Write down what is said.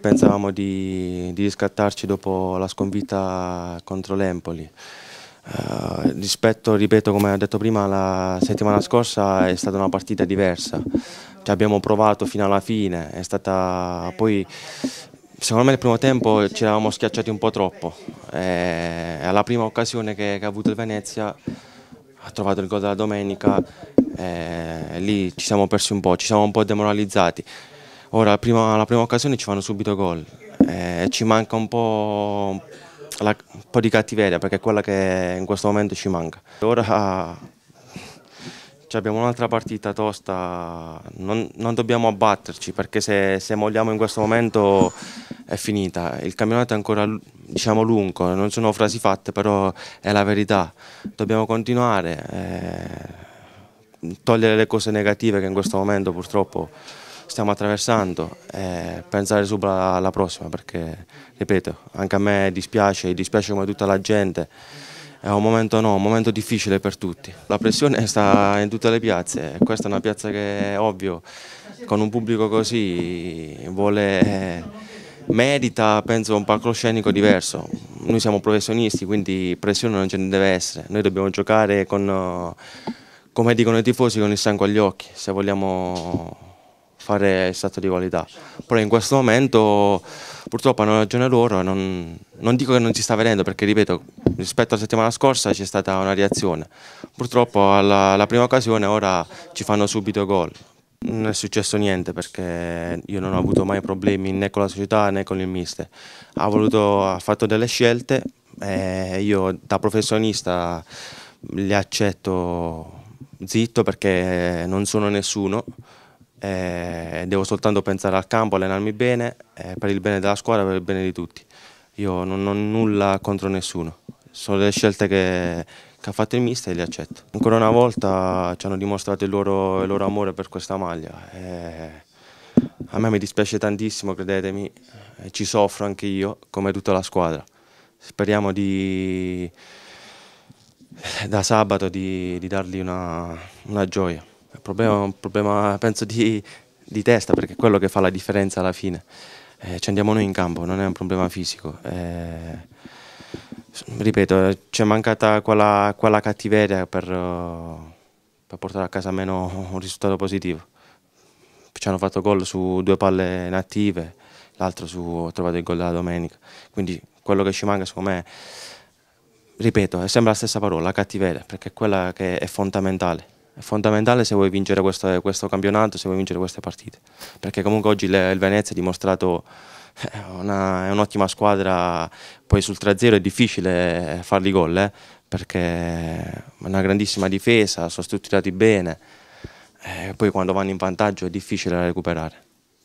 Pensavamo di, di, riscattarci dopo la sconfitta contro l'Empoli. Eh, rispetto, ripeto, come ho detto prima, la settimana scorsa è stata una partita diversa. Ci abbiamo provato fino alla fine, è stata poi Secondo me nel primo tempo ci eravamo schiacciati un po' troppo. E eh, alla prima occasione che, che, ha avuto il Venezia ha trovato il gol della domenica e eh, lì ci siamo persi un po', ci siamo un po' demoralizzati. Ora, alla prima, prima, occasione ci fanno subito gol. Eh, ci manca un po', la, un po', di cattiveria perché è quella che in questo momento ci manca. Ora cioè, abbiamo un'altra partita tosta, non, non, dobbiamo abbatterci perché se, se molliamo in questo momento è finita. Il campionato è ancora diciamo, lungo, non sono frasi fatte, però è la verità. Dobbiamo continuare, eh, togliere le cose negative che in questo momento purtroppo stiamo attraversando e eh, pensare subito alla prossima perché, ripeto, anche a me dispiace, dispiace come tutta la gente, è un momento, no, un momento difficile per tutti. La pressione sta in tutte le piazze, questa è una piazza che è ovvio, con un pubblico così vuole, eh, merita, penso, un palcoscenico diverso. Noi siamo professionisti, quindi pressione non ce ne deve essere, noi dobbiamo giocare con... Come dicono i tifosi, con il sangue agli occhi, se vogliamo fare il stato di qualità. Però in questo momento purtroppo hanno ragione loro, non, non dico che non si sta vedendo perché ripeto, rispetto alla settimana scorsa c'è stata una reazione. Purtroppo alla, alla prima occasione ora ci fanno subito gol. Non è successo niente perché io non ho avuto mai problemi né con la società né con il mister. Ha, voluto, ha fatto delle scelte e io da professionista le accetto zitto perché non sono nessuno. Eh, devo soltanto pensare al campo, allenarmi bene, eh, per il bene della squadra, per il bene di tutti. Io non ho nulla contro nessuno, sono le scelte che, che ha fatto il mister e le accetto. Ancora una volta ci hanno dimostrato il loro, il loro amore per questa maglia. Eh, a me mi dispiace tantissimo, credetemi, ci soffro anche io, come tutta la squadra. Speriamo di, da sabato di, di dargli una, una gioia. Il problema è un problema, penso, di, di, testa, perché è quello che fa la differenza alla fine. Eh, ci andiamo noi in campo, non è un problema fisico. Eh, ripeto, ci è mancata quella, quella cattiveria per, eh, per, portare a casa meno un risultato positivo. Ci hanno fatto gol su due palle inattive, l'altro su, ho trovato il gol della domenica. Quindi quello che ci manca, secondo me, ripeto, è eh, sempre la stessa parola, la cattiveria, perché è quella che è fondamentale è fondamentale se vuoi vincere questo, questo, campionato, se vuoi vincere queste partite, perché comunque oggi le, il Venezia ha dimostrato eh, una, è un'ottima squadra, poi sul 3-0 è difficile fargli gol, eh, perché è una grandissima difesa, sono strutturati bene, eh, poi quando vanno in vantaggio è difficile da recuperare.